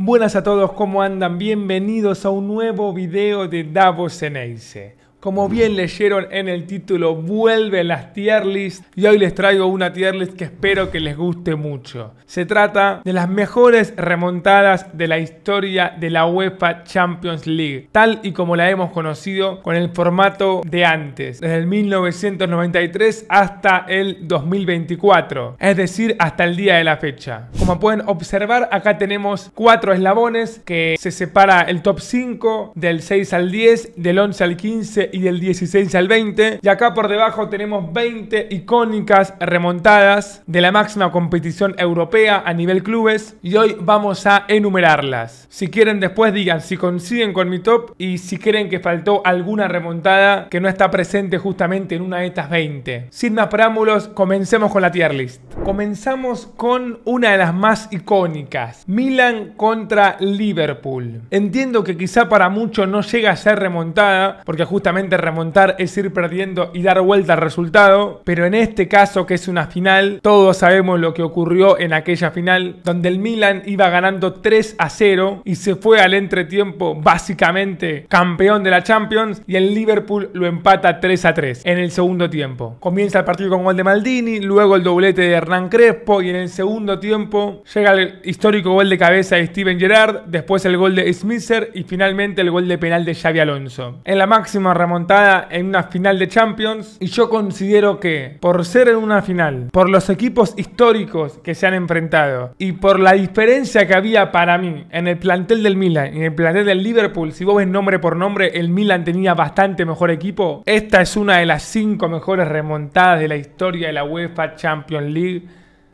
Buenas a todos, ¿cómo andan? Bienvenidos a un nuevo video de Davos en como bien leyeron en el título, vuelven las tier lists y hoy les traigo una tier list que espero que les guste mucho. Se trata de las mejores remontadas de la historia de la UEFA Champions League, tal y como la hemos conocido con el formato de antes, desde el 1993 hasta el 2024, es decir, hasta el día de la fecha. Como pueden observar, acá tenemos cuatro eslabones que se separa el top 5 del 6 al 10, del 11 al 15 y del 16 al 20. Y acá por debajo tenemos 20 icónicas remontadas de la máxima competición europea a nivel clubes y hoy vamos a enumerarlas. Si quieren después digan si coinciden con mi top y si creen que faltó alguna remontada que no está presente justamente en una de estas 20. Sin más preámbulos, comencemos con la tier list. Comenzamos con una de las más icónicas, Milan contra Liverpool. Entiendo que quizá para muchos no llega a ser remontada porque justamente remontar es ir perdiendo y dar vuelta al resultado, pero en este caso que es una final, todos sabemos lo que ocurrió en aquella final, donde el Milan iba ganando 3 a 0 y se fue al entretiempo básicamente campeón de la Champions y el Liverpool lo empata 3 a 3 en el segundo tiempo. Comienza el partido con gol de Maldini, luego el doblete de Hernán Crespo y en el segundo tiempo llega el histórico gol de cabeza de Steven Gerrard, después el gol de Smither y finalmente el gol de penal de Xavi Alonso. En la máxima remontada en una final de Champions. Y yo considero que, por ser en una final, por los equipos históricos que se han enfrentado y por la diferencia que había para mí en el plantel del Milan y en el plantel del Liverpool, si vos ves nombre por nombre, el Milan tenía bastante mejor equipo. Esta es una de las cinco mejores remontadas de la historia de la UEFA Champions League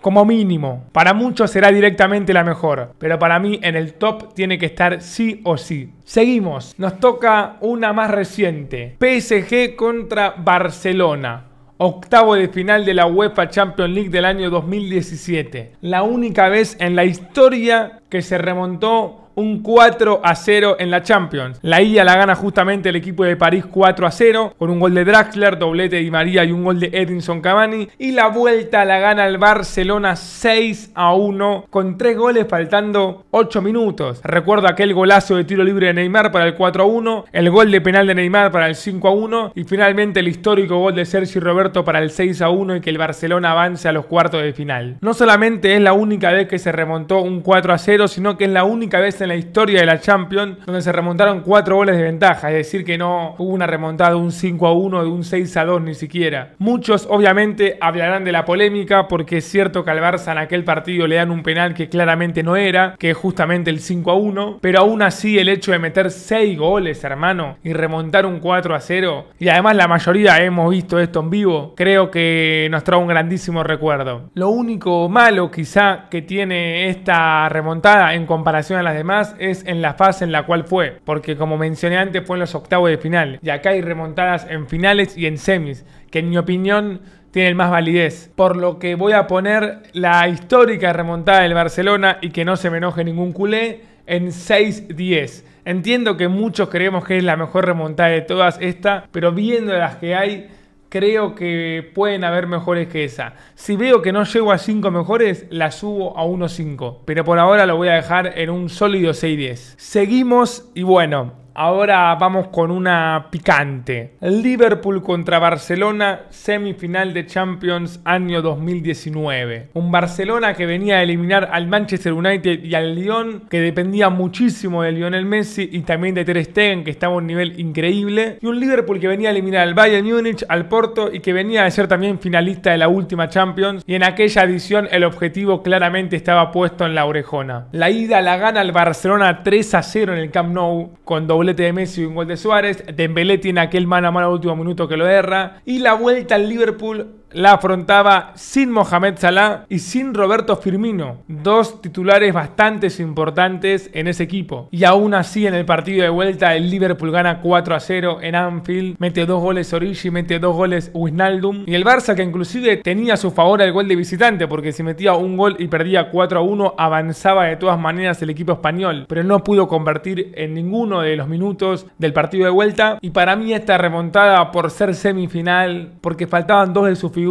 como mínimo. Para muchos será directamente la mejor, pero para mí en el top tiene que estar sí o sí. Seguimos, nos toca una más reciente, PSG contra Barcelona. Octavo de final de la UEFA Champions League del año 2017. La única vez en la historia que se remontó un 4 a 0 en la Champions. La ida la gana justamente el equipo de París 4 a 0 con un gol de Draxler, doblete de Di María y un gol de Edinson Cavani. Y la vuelta la gana el Barcelona 6 a 1 con 3 goles faltando 8 minutos. Recuerdo aquel golazo de tiro libre de Neymar para el 4 a 1, el gol de penal de Neymar para el 5 a 1 y finalmente el histórico gol de Sergi Roberto para el 6 a 1 y que el Barcelona avance a los cuartos de final. No solamente es la única vez que se remontó un 4 a 0, sino que es la única vez en la historia de la Champions donde se remontaron cuatro goles de ventaja, es decir, que no hubo una remontada de un 5 a 1, de un 6 a 2 ni siquiera. Muchos obviamente hablarán de la polémica porque es cierto que al Barça en aquel partido le dan un penal que claramente no era, que es justamente el 5 a 1, pero aún así el hecho de meter 6 goles, hermano, y remontar un 4 a 0, y además la mayoría hemos visto esto en vivo, creo que nos trae un grandísimo recuerdo. Lo único malo quizá que tiene esta remontada en comparación a las demás es en la fase en la cual fue, porque como mencioné antes fue en los octavos de final, y acá hay remontadas en finales y en semis, que en mi opinión tienen más validez, por lo que voy a poner la histórica remontada del Barcelona y que no se me enoje ningún culé en 6-10. Entiendo que muchos creemos que es la mejor remontada de todas esta, pero viendo las que hay, creo que pueden haber mejores que esa. Si veo que no llego a 5 mejores, la subo a 1.5. Pero por ahora lo voy a dejar en un sólido 6.10. Seguimos y bueno, Ahora vamos con una picante. Liverpool contra Barcelona, semifinal de Champions año 2019. Un Barcelona que venía a eliminar al Manchester United y al Lyon, que dependía muchísimo de Lionel Messi y también de Ter Stegen, que estaba a un nivel increíble. Y un Liverpool que venía a eliminar al Bayern Múnich, al Porto y que venía a ser también finalista de la última Champions. Y en aquella edición el objetivo claramente estaba puesto en la orejona. La ida la gana el Barcelona 3 a 0 en el Camp Nou con doble de Messi y un gol de Suárez. Dembélé tiene aquel mano a mano último minuto que lo erra. Y la vuelta al Liverpool la afrontaba sin Mohamed Salah y sin Roberto Firmino, dos titulares bastante importantes en ese equipo. Y aún así en el partido de vuelta el Liverpool gana 4 a 0 en Anfield, mete dos goles Origi, mete dos goles Wijnaldum y el Barça que inclusive tenía a su favor el gol de visitante porque si metía un gol y perdía 4 a 1 avanzaba de todas maneras el equipo español, pero no pudo convertir en ninguno de los minutos del partido de vuelta y para mí esta remontada por ser semifinal porque faltaban dos de sus figuras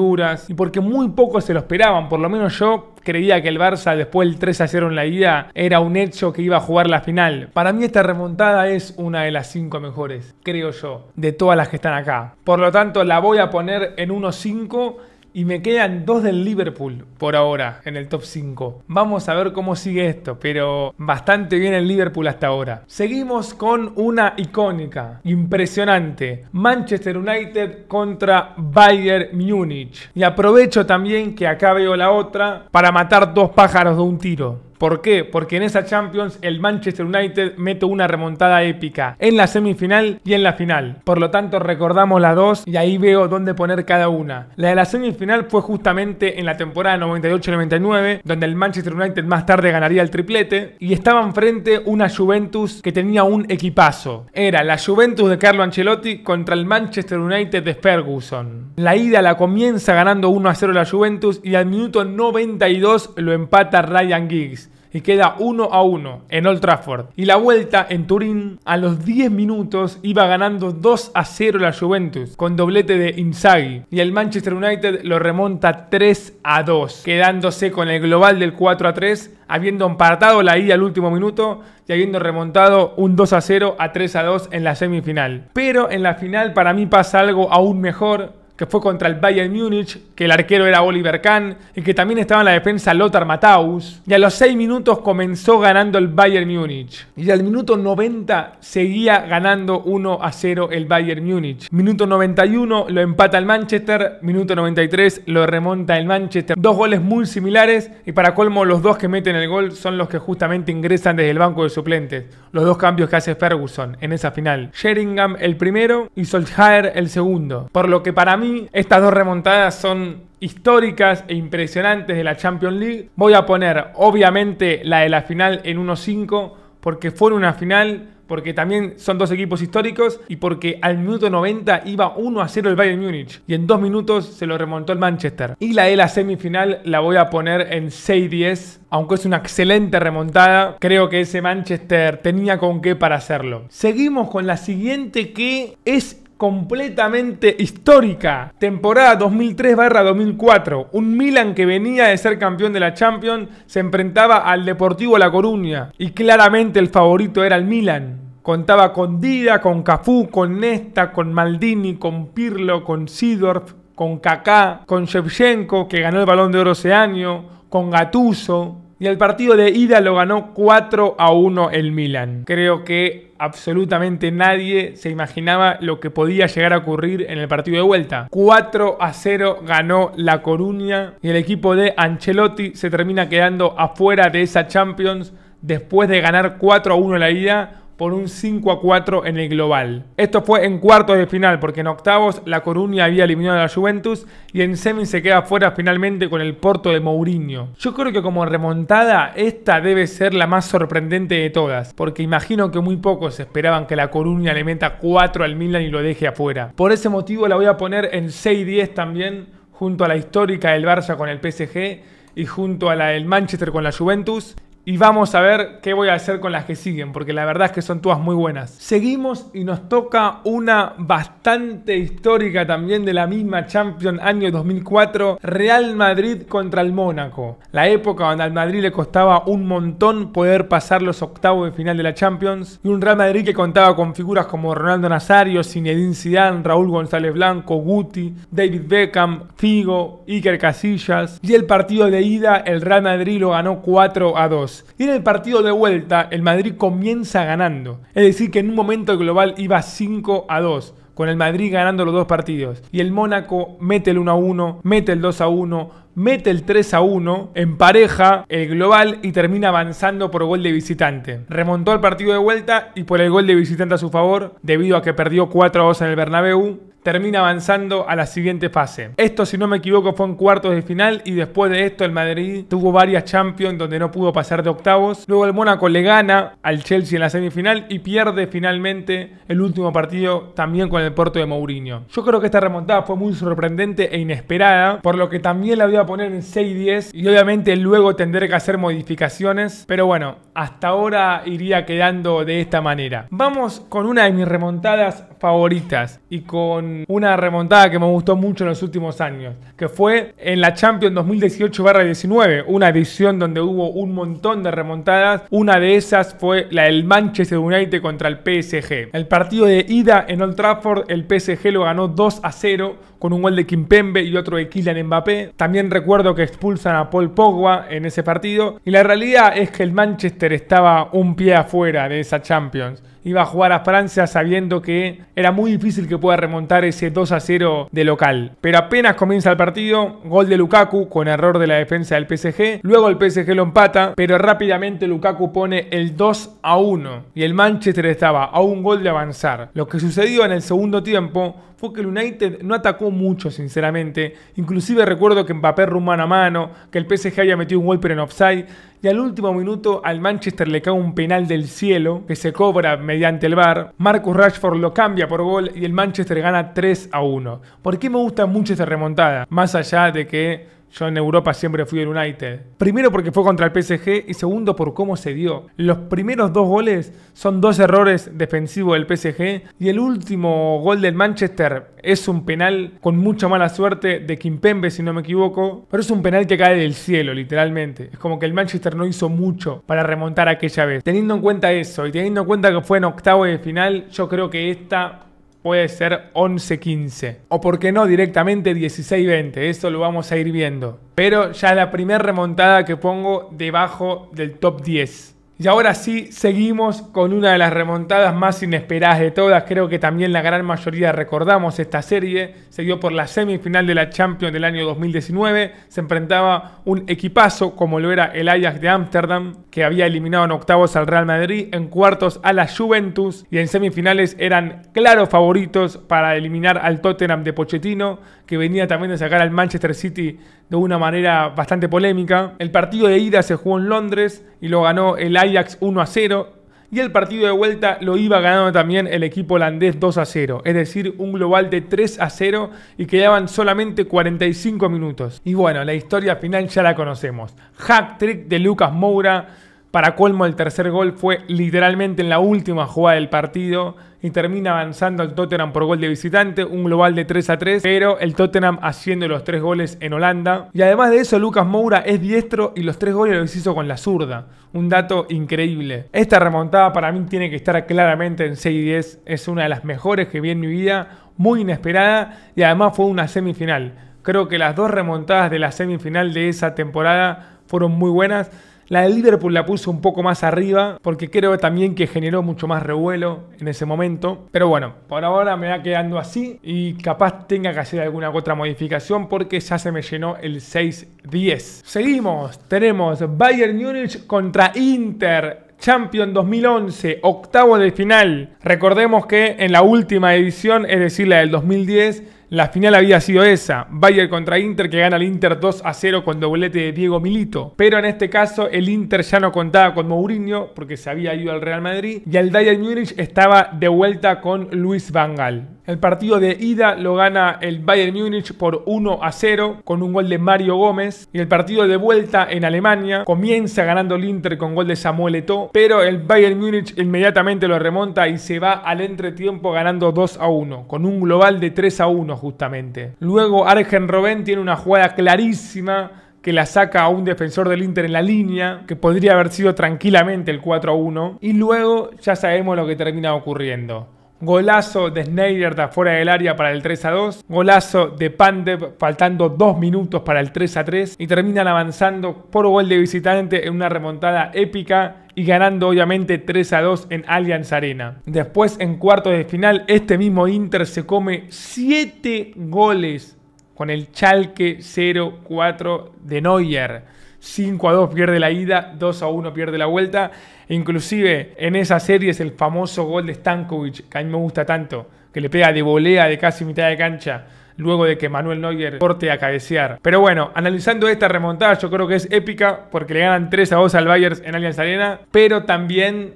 y porque muy pocos se lo esperaban, por lo menos yo creía que el Barça después del 3 a 0 en la ida era un hecho que iba a jugar la final. Para mí esta remontada es una de las 5 mejores, creo yo, de todas las que están acá. Por lo tanto la voy a poner en 1-5 y me quedan dos del Liverpool por ahora en el top 5. Vamos a ver cómo sigue esto, pero bastante bien el Liverpool hasta ahora. Seguimos con una icónica, impresionante. Manchester United contra Bayern Múnich. Y aprovecho también que acá veo la otra para matar dos pájaros de un tiro. ¿Por qué? Porque en esa Champions el Manchester United mete una remontada épica en la semifinal y en la final. Por lo tanto, recordamos las dos y ahí veo dónde poner cada una. La de la semifinal fue justamente en la temporada 98-99, donde el Manchester United más tarde ganaría el triplete y estaban frente una Juventus que tenía un equipazo. Era la Juventus de Carlo Ancelotti contra el Manchester United de Ferguson. La ida la comienza ganando 1 a 0 la Juventus y al minuto 92 lo empata Ryan Giggs y queda 1 a 1 en Old Trafford. Y la vuelta en Turín a los 10 minutos iba ganando 2 a 0 la Juventus con doblete de Inzaghi y el Manchester United lo remonta 3 a 2, quedándose con el global del 4 a 3, habiendo empatado la ida al último minuto y habiendo remontado un 2 a 0 a 3 a 2 en la semifinal. Pero en la final para mí pasa algo aún mejor que fue contra el Bayern Múnich, que el arquero era Oliver Kahn y que también estaba en la defensa Lothar Matthaus. Y a los 6 minutos comenzó ganando el Bayern Múnich. Y al minuto 90 seguía ganando 1 a 0 el Bayern Múnich. Minuto 91 lo empata el Manchester, minuto 93 lo remonta el Manchester. Dos goles muy similares y para colmo los dos que meten el gol son los que justamente ingresan desde el banco de suplentes. Los dos cambios que hace Ferguson en esa final. Sheringham el primero y Solskjaer el segundo. Por lo que para mí estas dos remontadas son históricas e impresionantes de la Champions League. Voy a poner obviamente la de la final en 1-5 porque fue una final porque también son dos equipos históricos y porque al minuto 90 iba 1 0 el Bayern Múnich y en dos minutos se lo remontó el Manchester. Y la de la semifinal la voy a poner en 6-10, aunque es una excelente remontada, creo que ese Manchester tenía con qué para hacerlo. Seguimos con la siguiente que es completamente histórica. Temporada 2003-2004, un Milan que venía de ser campeón de la Champions se enfrentaba al Deportivo La Coruña y claramente el favorito era el Milan. Contaba con Dida, con Cafú, con Nesta, con Maldini, con Pirlo, con Sidorf, con Kaká, con Shevchenko que ganó el Balón de Oro ese año, con Gatuso, y el partido de ida lo ganó 4 a 1 el Milan. Creo que absolutamente nadie se imaginaba lo que podía llegar a ocurrir en el partido de vuelta. 4 a 0 ganó La Coruña y el equipo de Ancelotti se termina quedando afuera de esa Champions después de ganar 4 a 1 la ida por un 5 a 4 en el global. Esto fue en cuartos de final porque en octavos la Coruña había eliminado a la Juventus y en semis se queda fuera finalmente con el Porto de Mourinho. Yo creo que como remontada esta debe ser la más sorprendente de todas porque imagino que muy pocos esperaban que la Coruña le meta 4 al Milan y lo deje afuera. Por ese motivo la voy a poner en 6-10 también junto a la histórica del Barça con el PSG y junto a la del Manchester con la Juventus y vamos a ver qué voy a hacer con las que siguen, porque la verdad es que son todas muy buenas. Seguimos y nos toca una bastante histórica también de la misma Champions año 2004, Real Madrid contra el Mónaco. La época donde al Madrid le costaba un montón poder pasar los octavos de final de la Champions, y un Real Madrid que contaba con figuras como Ronaldo Nazario, Zinedine Zidane, Raúl González Blanco, Guti, David Beckham, Figo, Iker Casillas. Y el partido de ida, el Real Madrid lo ganó 4 a 2. Y en el partido de vuelta, el Madrid comienza ganando. Es decir, que en un momento el global iba 5 a 2 con el Madrid ganando los dos partidos. Y el Mónaco mete el 1 a 1, mete el 2 a 1, mete el 3 a 1, empareja el global y termina avanzando por gol de visitante. Remontó el partido de vuelta y por el gol de visitante a su favor, debido a que perdió 4 a 2 en el Bernabéu termina avanzando a la siguiente fase. Esto, si no me equivoco, fue en cuartos de final y después de esto el Madrid tuvo varias Champions donde no pudo pasar de octavos. Luego el Mónaco le gana al Chelsea en la semifinal y pierde finalmente el último partido también con el Porto de Mourinho. Yo creo que esta remontada fue muy sorprendente e inesperada, por lo que también la voy a poner en 6-10 y obviamente luego tendré que hacer modificaciones, pero bueno, hasta ahora iría quedando de esta manera. Vamos con una de mis remontadas favoritas y con una remontada que me gustó mucho en los últimos años, que fue en la Champions 2018-19, una edición donde hubo un montón de remontadas. Una de esas fue la del Manchester United contra el PSG. El partido de ida en Old Trafford, el PSG lo ganó 2 a 0 con un gol de Kimpembe y otro de Kylian Mbappé. También recuerdo que expulsan a Paul Pogba en ese partido. Y la realidad es que el Manchester estaba un pie afuera de esa Champions iba a jugar a Francia sabiendo que era muy difícil que pueda remontar ese 2 a 0 de local. Pero apenas comienza el partido, gol de Lukaku con error de la defensa del PSG, luego el PSG lo empata, pero rápidamente Lukaku pone el 2 a 1 y el Manchester estaba a un gol de avanzar. Lo que sucedió en el segundo tiempo fue que el United no atacó mucho, sinceramente. Inclusive recuerdo que en rumó mano a mano, que el PSG haya metido un gol pero en offside. Y al último minuto al Manchester le cae un penal del cielo que se cobra mediante el bar, Marcus Rashford lo cambia por gol y el Manchester gana 3 a 1. ¿Por qué me gusta mucho esta remontada? Más allá de que yo en Europa siempre fui el United. Primero porque fue contra el PSG y segundo por cómo se dio. Los primeros dos goles son dos errores defensivos del PSG y el último gol del Manchester es un penal con mucha mala suerte de Kimpembe si no me equivoco, pero es un penal que cae del cielo literalmente. Es como que el Manchester no hizo mucho para remontar aquella vez. Teniendo en cuenta eso y teniendo en cuenta que fue en octavo de final, yo creo que esta puede ser 11-15. O por qué no, directamente 16-20. Esto lo vamos a ir viendo. Pero ya la primera remontada que pongo debajo del top 10. Y ahora sí, seguimos con una de las remontadas más inesperadas de todas. Creo que también la gran mayoría recordamos esta serie. Se dio por la semifinal de la Champions del año 2019. Se enfrentaba un equipazo como lo era el Ajax de Ámsterdam, que había eliminado en octavos al Real Madrid, en cuartos a la Juventus y en semifinales eran claros favoritos para eliminar al Tottenham de Pochettino, que venía también de sacar al Manchester City de una manera bastante polémica. El partido de ida se jugó en Londres y lo ganó el Ajax 1 a 0. Y el partido de vuelta lo iba ganando también el equipo holandés 2 a 0, es decir, un global de 3 a 0 y quedaban solamente 45 minutos. Y bueno, la historia final ya la conocemos. Hack trick de Lucas Moura, para colmo, el tercer gol fue literalmente en la última jugada del partido y termina avanzando al Tottenham por gol de visitante, un global de 3 a 3, pero el Tottenham haciendo los tres goles en Holanda. Y además de eso, Lucas Moura es diestro y los tres goles los hizo con la zurda. Un dato increíble. Esta remontada para mí tiene que estar claramente en 6-10, es una de las mejores que vi en mi vida, muy inesperada y además fue una semifinal. Creo que las dos remontadas de la semifinal de esa temporada fueron muy buenas la de Liverpool la puse un poco más arriba porque creo también que generó mucho más revuelo en ese momento. Pero bueno, por ahora me va quedando así y capaz tenga que hacer alguna otra modificación porque ya se me llenó el 6-10. Seguimos, tenemos Bayern Múnich contra Inter. Champion 2011, octavo de final. Recordemos que en la última edición, es decir, la del 2010, la final había sido esa, Bayern contra Inter que gana el Inter 2 a 0 con doblete de Diego Milito. Pero en este caso el Inter ya no contaba con Mourinho porque se había ido al Real Madrid y el Bayern Múnich estaba de vuelta con Luis Vangal. El partido de ida lo gana el Bayern Múnich por 1 a 0 con un gol de Mario Gómez. Y el partido de vuelta en Alemania comienza ganando el Inter con gol de Samuel Eto'o. Pero el Bayern Múnich inmediatamente lo remonta y se va al entretiempo ganando 2 a 1. Con un global de 3 a 1 justamente. Luego Argen Robben tiene una jugada clarísima que la saca a un defensor del Inter en la línea, que podría haber sido tranquilamente el 4-1, a y luego ya sabemos lo que termina ocurriendo. Golazo de Snyder de afuera del área para el 3 a 2. Golazo de Pandev faltando 2 minutos para el 3 a 3. Y terminan avanzando por gol de visitante en una remontada épica y ganando obviamente 3 a 2 en Allianz Arena. Después en cuartos de final este mismo Inter se come 7 goles con el Chalque 0-4 de Neuer. 5 a 2 pierde la ida, 2 a 1 pierde la vuelta. Inclusive en esa serie es el famoso gol de Stankovic, que a mí me gusta tanto, que le pega de volea de casi mitad de cancha luego de que Manuel Neuer corte a cabecear. Pero bueno, analizando esta remontada, yo creo que es épica porque le ganan 3 a 2 al Bayern en Allianz Arena, pero también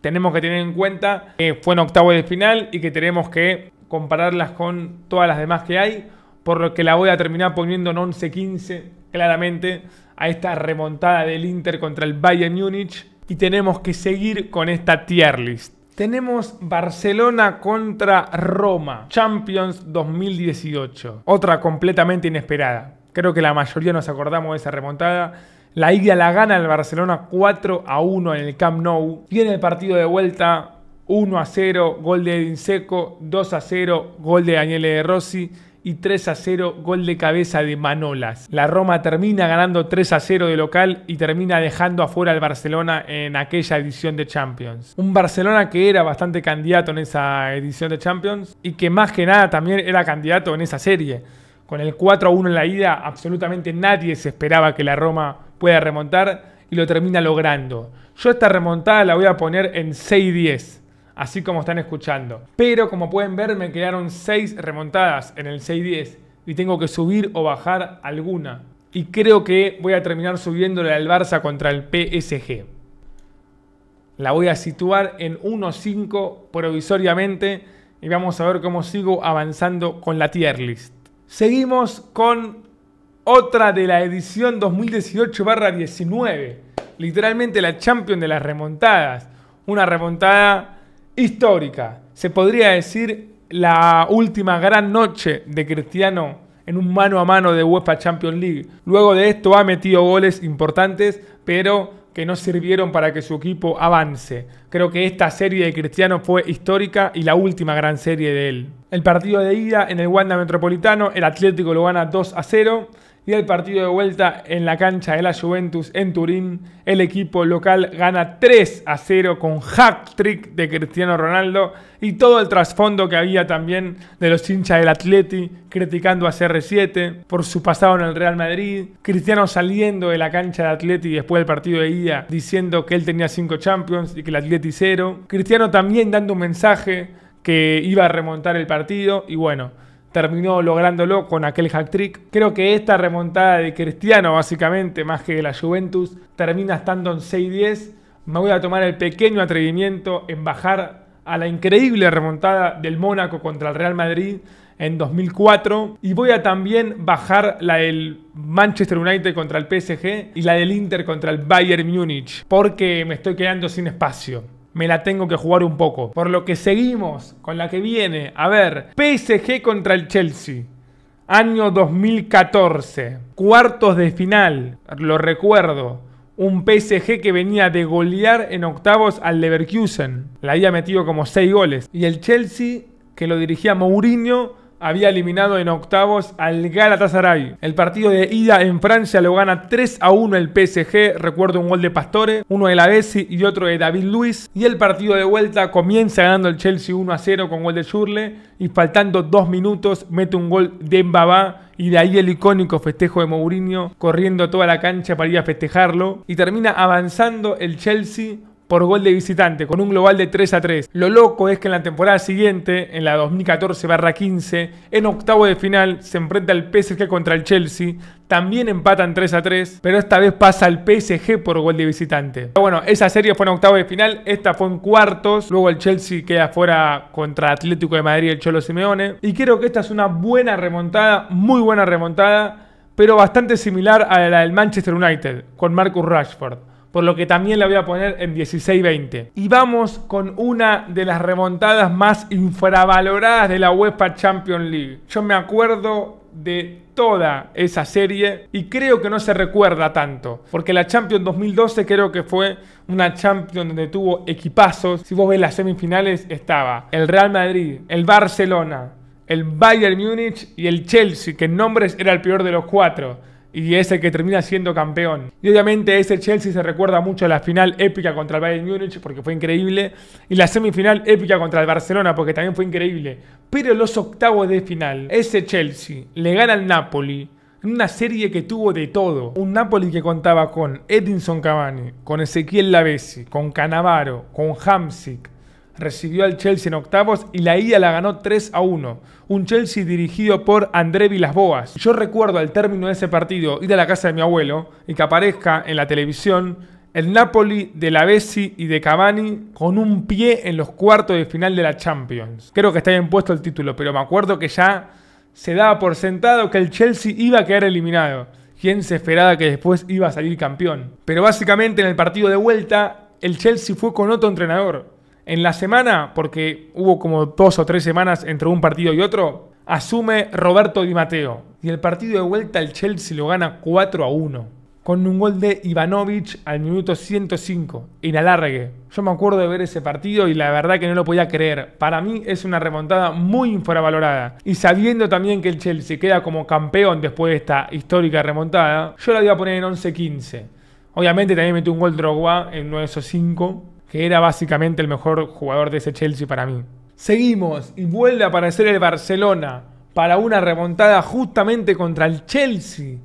tenemos que tener en cuenta que fue en octavo de final y que tenemos que compararlas con todas las demás que hay, por lo que la voy a terminar poniendo en 11-15 claramente a esta remontada del Inter contra el Bayern Múnich y tenemos que seguir con esta tier list. Tenemos Barcelona contra Roma, Champions 2018. Otra completamente inesperada. Creo que la mayoría nos acordamos de esa remontada. La ida la gana el Barcelona 4 a 1 en el Camp Nou. Y en el partido de vuelta 1 a 0, gol de Edin Seco, 2 a 0, gol de Daniele de Rossi y 3 a 0 gol de cabeza de Manolas. La Roma termina ganando 3 a 0 de local y termina dejando afuera al Barcelona en aquella edición de Champions. Un Barcelona que era bastante candidato en esa edición de Champions y que más que nada también era candidato en esa serie. Con el 4 a 1 en la ida, absolutamente nadie se esperaba que la Roma pueda remontar y lo termina logrando. Yo esta remontada la voy a poner en 6-10 así como están escuchando. Pero como pueden ver me quedaron 6 remontadas en el 610 y tengo que subir o bajar alguna. Y creo que voy a terminar subiéndole al Barça contra el PSG. La voy a situar en 1.5 provisoriamente y vamos a ver cómo sigo avanzando con la tier list. Seguimos con otra de la edición 2018-19. Literalmente la champion de las remontadas. Una remontada histórica, se podría decir la última gran noche de Cristiano en un mano a mano de UEFA Champions League. Luego de esto ha metido goles importantes, pero que no sirvieron para que su equipo avance. Creo que esta serie de Cristiano fue histórica y la última gran serie de él. El partido de ida en el Wanda Metropolitano, el Atlético lo gana 2 a 0 y el partido de vuelta en la cancha de la Juventus en Turín, el equipo local gana 3 a 0 con hack-trick de Cristiano Ronaldo y todo el trasfondo que había también de los hinchas del Atleti criticando a CR7 por su pasado en el Real Madrid, Cristiano saliendo de la cancha del Atleti después del partido de ida diciendo que él tenía 5 Champions y que el Atleti 0, Cristiano también dando un mensaje que iba a remontar el partido y bueno, terminó lográndolo con aquel hack trick. Creo que esta remontada de Cristiano, básicamente, más que de la Juventus, termina estando en 6-10. Me voy a tomar el pequeño atrevimiento en bajar a la increíble remontada del Mónaco contra el Real Madrid en 2004 y voy a también bajar la del Manchester United contra el PSG y la del Inter contra el Bayern Múnich porque me estoy quedando sin espacio me la tengo que jugar un poco. Por lo que seguimos con la que viene. A ver, PSG contra el Chelsea. Año 2014. Cuartos de final. Lo recuerdo. Un PSG que venía de golear en octavos al Leverkusen. La había metido como 6 goles. Y el Chelsea, que lo dirigía Mourinho, había eliminado en octavos al Galatasaray. El partido de ida en Francia lo gana 3 a 1 el PSG, recuerdo un gol de Pastore, uno de la Bessi y otro de David Luis. Y el partido de vuelta comienza ganando el Chelsea 1 a 0 con gol de Schürrle y faltando dos minutos mete un gol de Mbabá y de ahí el icónico festejo de Mourinho corriendo toda la cancha para ir a festejarlo y termina avanzando el Chelsea por gol de visitante con un global de 3 a 3. Lo loco es que en la temporada siguiente, en la 2014-15, en octavo de final se enfrenta el PSG contra el Chelsea, también empatan 3 a 3, pero esta vez pasa al PSG por gol de visitante. Pero bueno, esa serie fue en octavo de final, esta fue en cuartos, luego el Chelsea queda fuera contra Atlético de Madrid y el Cholo Simeone y creo que esta es una buena remontada, muy buena remontada pero bastante similar a la del Manchester United, con Marcus Rashford por lo que también la voy a poner en 16-20. Y vamos con una de las remontadas más infravaloradas de la UEFA Champions League. Yo me acuerdo de toda esa serie y creo que no se recuerda tanto, porque la Champions 2012 creo que fue una Champions donde tuvo equipazos. Si vos ves las semifinales estaba el Real Madrid, el Barcelona, el Bayern Múnich y el Chelsea, que en nombres era el peor de los cuatro y es el que termina siendo campeón. Y obviamente ese Chelsea se recuerda mucho a la final épica contra el Bayern Múnich porque fue increíble y la semifinal épica contra el Barcelona porque también fue increíble. Pero los octavos de final, ese Chelsea le gana al Napoli en una serie que tuvo de todo. Un Napoli que contaba con Edinson Cavani, con Ezequiel Lavesi, con Canavaro, con Hamsik, recibió al Chelsea en octavos y la ida la ganó 3 a 1. Un Chelsea dirigido por André Vilasboas. Yo recuerdo al término de ese partido ir a la casa de mi abuelo y que aparezca en la televisión el Napoli de la Bessi y de Cavani con un pie en los cuartos de final de la Champions. Creo que está bien puesto el título, pero me acuerdo que ya se daba por sentado que el Chelsea iba a quedar eliminado. Quien se esperaba que después iba a salir campeón. Pero básicamente en el partido de vuelta, el Chelsea fue con otro entrenador en la semana, porque hubo como dos o tres semanas entre un partido y otro, asume Roberto Di Matteo. Y el partido de vuelta el Chelsea lo gana 4 a 1. Con un gol de Ivanovic al minuto 105, en alargue. Yo me acuerdo de ver ese partido y la verdad que no lo podía creer. Para mí es una remontada muy infravalorada. Y sabiendo también que el Chelsea queda como campeón después de esta histórica remontada, yo la voy a poner en 11-15. Obviamente también metió un gol Drogba en 9 5 que era básicamente el mejor jugador de ese Chelsea para mí. Seguimos y vuelve a aparecer el Barcelona para una remontada justamente contra el Chelsea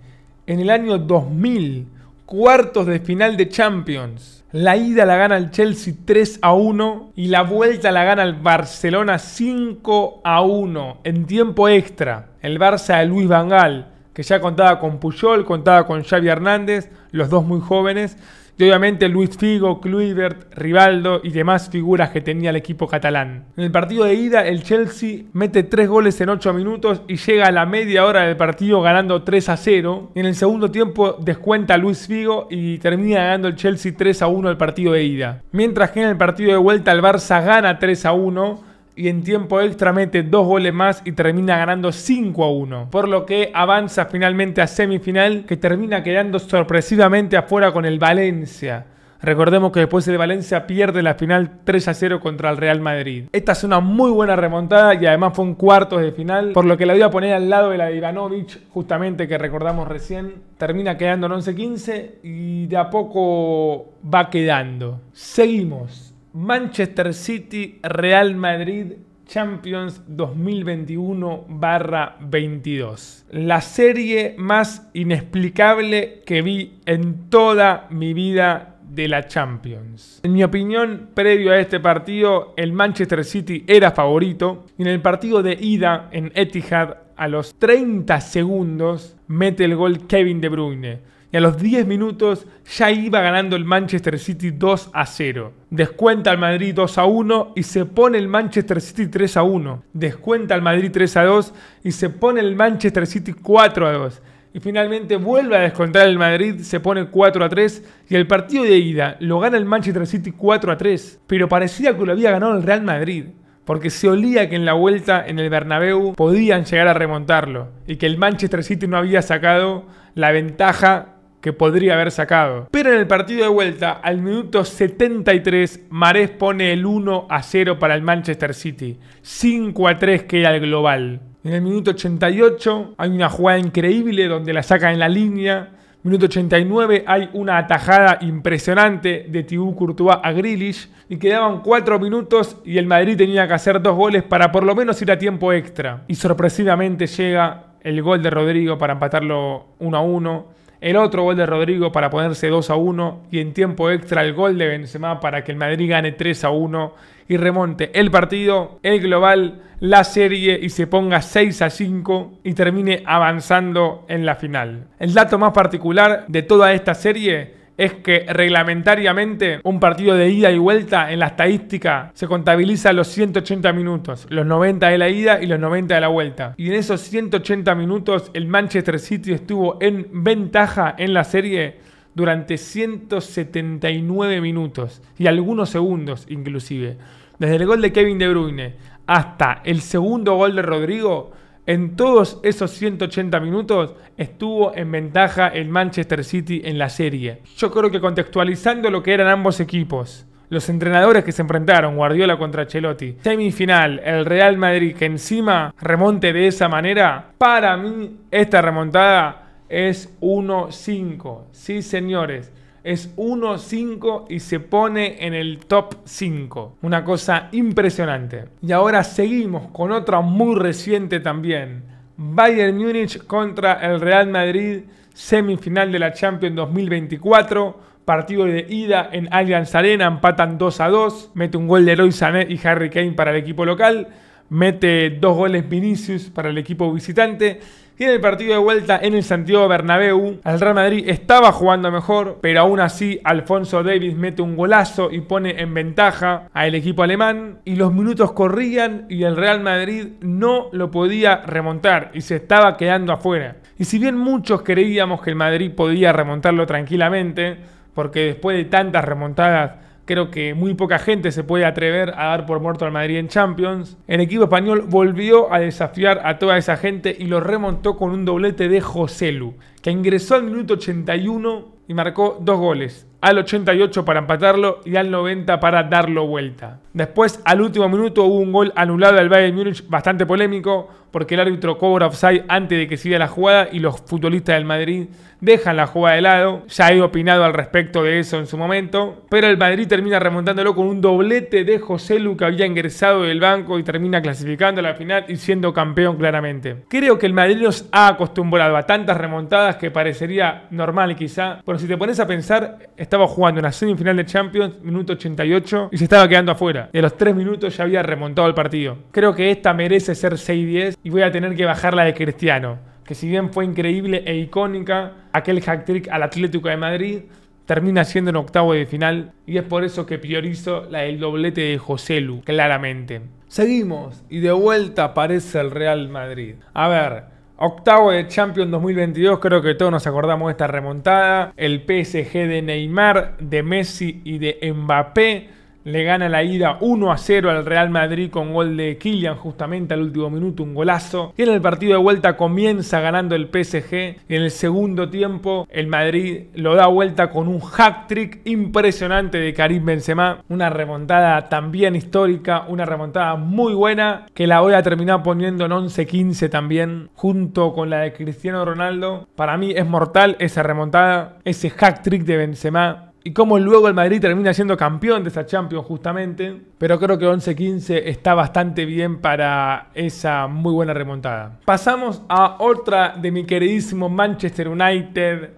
en el año 2000, cuartos de final de Champions. La ida la gana el Chelsea 3 a 1 y la vuelta la gana el Barcelona 5 a 1 en tiempo extra. El Barça de Luis Vangal, que ya contaba con Puyol, contaba con Xavi Hernández, los dos muy jóvenes y obviamente Luis Figo, Kluivert, Rivaldo y demás figuras que tenía el equipo catalán. En el partido de ida, el Chelsea mete 3 goles en 8 minutos y llega a la media hora del partido ganando 3 a 0. En el segundo tiempo descuenta Luis Figo y termina ganando el Chelsea 3 a 1 el partido de ida. Mientras que en el partido de vuelta el Barça gana 3 a 1 y en tiempo extra mete dos goles más y termina ganando 5 a 1, por lo que avanza finalmente a semifinal que termina quedando sorpresivamente afuera con el Valencia. Recordemos que después el Valencia pierde la final 3 a 0 contra el Real Madrid. Esta es una muy buena remontada y además fue un cuartos de final, por lo que la voy a poner al lado de la Ivanovic, justamente que recordamos recién. Termina quedando en 11-15 y de a poco va quedando. Seguimos. Manchester City, Real Madrid, Champions 2021-22. La serie más inexplicable que vi en toda mi vida de la Champions. En mi opinión, previo a este partido, el Manchester City era favorito. Y en el partido de ida en Etihad, a los 30 segundos, mete el gol Kevin De Bruyne y a los 10 minutos ya iba ganando el Manchester City 2 a 0. Descuenta al Madrid 2 a 1 y se pone el Manchester City 3 a 1. Descuenta al Madrid 3 a 2 y se pone el Manchester City 4 a 2. Y finalmente vuelve a descontar el Madrid, se pone 4 a 3 y el partido de ida lo gana el Manchester City 4 a 3. Pero parecía que lo había ganado el Real Madrid porque se olía que en la vuelta en el Bernabéu podían llegar a remontarlo y que el Manchester City no había sacado la ventaja que podría haber sacado. Pero en el partido de vuelta, al minuto 73, Marés pone el 1 a 0 para el Manchester City. 5 a 3 que era el global. En el minuto 88 hay una jugada increíble donde la saca en la línea. Minuto 89 hay una atajada impresionante de Thibaut Courtois a Grealish y quedaban 4 minutos y el Madrid tenía que hacer dos goles para por lo menos ir a tiempo extra. Y sorpresivamente llega el gol de Rodrigo para empatarlo 1 a 1 el otro gol de Rodrigo para ponerse 2 a 1 y en tiempo extra el gol de Benzema para que el Madrid gane 3 a 1 y remonte el partido, el global, la serie y se ponga 6 a 5 y termine avanzando en la final. El dato más particular de toda esta serie es que reglamentariamente un partido de ida y vuelta en la estadística se contabiliza los 180 minutos, los 90 de la ida y los 90 de la vuelta. Y en esos 180 minutos el Manchester City estuvo en ventaja en la serie durante 179 minutos y algunos segundos inclusive. Desde el gol de Kevin De Bruyne hasta el segundo gol de Rodrigo, en todos esos 180 minutos estuvo en ventaja el Manchester City en la serie. Yo creo que contextualizando lo que eran ambos equipos, los entrenadores que se enfrentaron, Guardiola contra Chelotti, semifinal, el Real Madrid que encima remonte de esa manera, para mí esta remontada es 1-5. Sí, señores es 1-5 y se pone en el top 5. Una cosa impresionante. Y ahora seguimos con otra muy reciente también. Bayern Múnich contra el Real Madrid, semifinal de la Champions 2024 partido de ida en Allianz Arena, empatan 2 a 2, mete un gol de Roy y Harry Kane para el equipo local, mete dos goles Vinicius para el equipo visitante en el partido de vuelta en el Santiago Bernabéu. El Real Madrid estaba jugando mejor, pero aún así Alfonso Davis mete un golazo y pone en ventaja al equipo alemán. Y los minutos corrían y el Real Madrid no lo podía remontar y se estaba quedando afuera. Y si bien muchos creíamos que el Madrid podía remontarlo tranquilamente, porque después de tantas remontadas Creo que muy poca gente se puede atrever a dar por muerto al Madrid en Champions. El equipo español volvió a desafiar a toda esa gente y lo remontó con un doblete de Joselu, que ingresó al minuto 81 y marcó dos goles. Al 88 para empatarlo y al 90 para darlo vuelta. Después, al último minuto, hubo un gol anulado al Bayern Múnich bastante polémico porque el árbitro cobra offside antes de que siga la jugada y los futbolistas del Madrid dejan la jugada de lado. Ya he opinado al respecto de eso en su momento, pero el Madrid termina remontándolo con un doblete de José Lu que había ingresado del banco y termina clasificando a la final y siendo campeón claramente. Creo que el Madrid nos ha acostumbrado a tantas remontadas que parecería normal quizá, pero si te pones a pensar, estaba jugando una semifinal de Champions, minuto 88, y se estaba quedando afuera. En los 3 minutos ya había remontado el partido. Creo que esta merece ser 6-10 y voy a tener que bajar la de Cristiano, que si bien fue increíble e icónica, aquel hack trick al Atlético de Madrid termina siendo en octavo de final y es por eso que priorizo la del doblete de Joselu, claramente. Seguimos y de vuelta aparece el Real Madrid. A ver, Octavo de Champions 2022, creo que todos nos acordamos de esta remontada. El PSG de Neymar, de Messi y de Mbappé le gana la ida 1 a 0 al Real Madrid con gol de Kylian justamente al último minuto, un golazo. Y en el partido de vuelta comienza ganando el PSG. En el segundo tiempo el Madrid lo da vuelta con un hat-trick impresionante de Karim Benzema, una remontada también histórica, una remontada muy buena que la voy a terminar poniendo en 11-15 también junto con la de Cristiano Ronaldo. Para mí es mortal esa remontada, ese hat-trick de Benzema y cómo luego el Madrid termina siendo campeón de esa Champions justamente. Pero creo que 11-15 está bastante bien para esa muy buena remontada. Pasamos a otra de mi queridísimo Manchester United.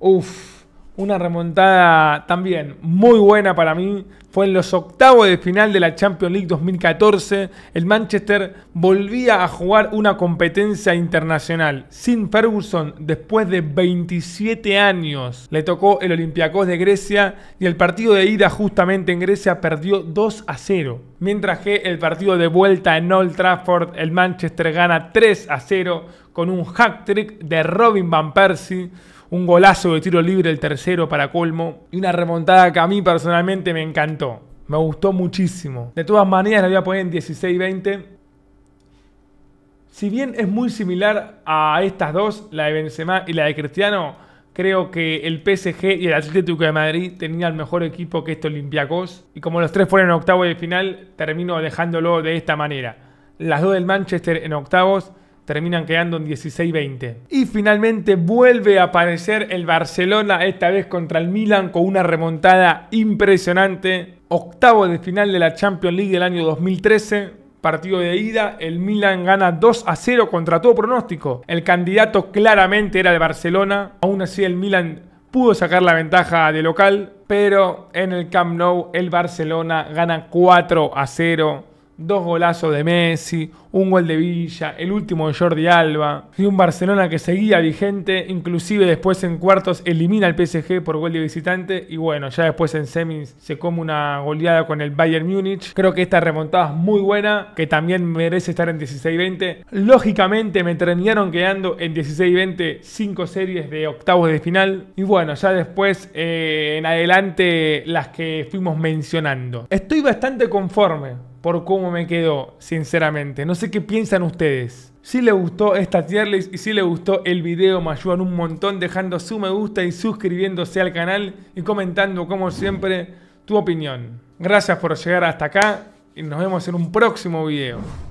Uff una remontada también muy buena para mí. Fue en los octavos de final de la Champions League 2014. El Manchester volvía a jugar una competencia internacional. Sin Ferguson, después de 27 años, le tocó el Olympiacos de Grecia y el partido de ida justamente en Grecia perdió 2 a 0. Mientras que el partido de vuelta en Old Trafford, el Manchester gana 3 a 0 con un hack trick de Robin Van Persie un golazo de tiro libre, el tercero para colmo, y una remontada que a mí personalmente me encantó. Me gustó muchísimo. De todas maneras, la voy a poner en 16-20. Si bien es muy similar a estas dos, la de Benzema y la de Cristiano, creo que el PSG y el Atlético de Madrid tenían el mejor equipo que este Olympiacos. Y como los tres fueron en octavos de final, termino dejándolo de esta manera. Las dos del Manchester en octavos terminan quedando en 16-20. Y finalmente vuelve a aparecer el Barcelona, esta vez contra el Milan, con una remontada impresionante. Octavo de final de la Champions League del año 2013 partido de ida, el Milan gana 2 a 0 contra todo pronóstico. El candidato claramente era el Barcelona, aún así el Milan pudo sacar la ventaja de local, pero en el Camp Nou el Barcelona gana 4 a 0 Dos golazos de Messi, un gol de Villa, el último de Jordi Alba y un Barcelona que seguía vigente, inclusive después en cuartos elimina al PSG por gol de visitante y bueno, ya después en semis se come una goleada con el Bayern Múnich. Creo que esta remontada es muy buena, que también merece estar en 16-20. Lógicamente me terminaron quedando en 16-20 cinco series de octavos de final y bueno, ya después eh, en adelante las que fuimos mencionando. Estoy bastante conforme por cómo me quedó, sinceramente. No sé qué piensan ustedes. Si les gustó esta tier y si les gustó el video me ayudan un montón dejando su me gusta y suscribiéndose al canal y comentando como siempre tu opinión. Gracias por llegar hasta acá y nos vemos en un próximo video.